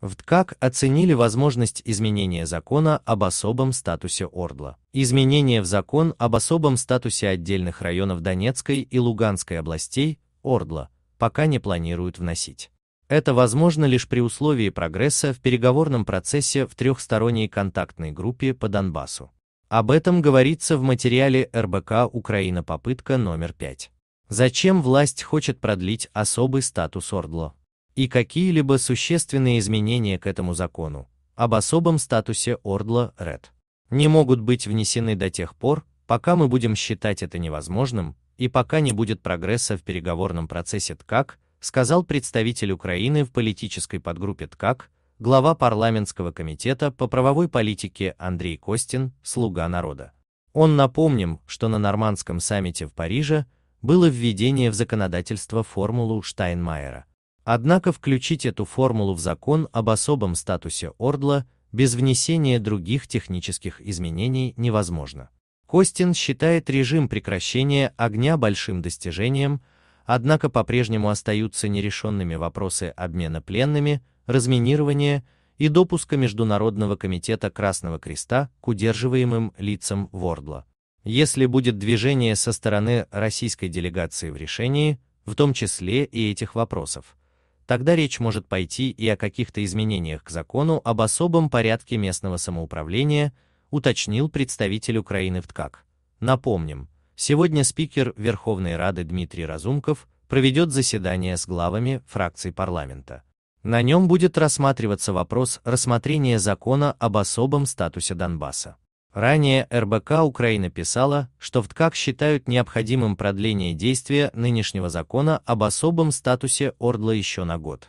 В ТКАК оценили возможность изменения закона об особом статусе Ордла. Изменения в закон об особом статусе отдельных районов Донецкой и Луганской областей Ордла пока не планируют вносить. Это возможно лишь при условии прогресса в переговорном процессе в трехсторонней контактной группе по Донбассу. Об этом говорится в материале РБК «Украина. Попытка номер 5». Зачем власть хочет продлить особый статус Ордло? и какие-либо существенные изменения к этому закону об особом статусе Ордла Ред не могут быть внесены до тех пор, пока мы будем считать это невозможным, и пока не будет прогресса в переговорном процессе ТКАК, сказал представитель Украины в политической подгруппе ТКАК, глава парламентского комитета по правовой политике Андрей Костин, «Слуга народа». Он напомним, что на нормандском саммите в Париже было введение в законодательство формулу Штайнмайера, Однако включить эту формулу в закон об особом статусе Ордла без внесения других технических изменений невозможно. Костин считает режим прекращения огня большим достижением, однако по-прежнему остаются нерешенными вопросы обмена пленными, разминирования и допуска Международного комитета Красного Креста к удерживаемым лицам Вордла. Если будет движение со стороны российской делегации в решении, в том числе и этих вопросов, тогда речь может пойти и о каких-то изменениях к закону об особом порядке местного самоуправления, уточнил представитель Украины в ТКАК. Напомним, сегодня спикер Верховной Рады Дмитрий Разумков проведет заседание с главами фракций парламента. На нем будет рассматриваться вопрос рассмотрения закона об особом статусе Донбасса. Ранее РБК Украина писала, что в ТКАК считают необходимым продление действия нынешнего закона об особом статусе Ордла еще на год.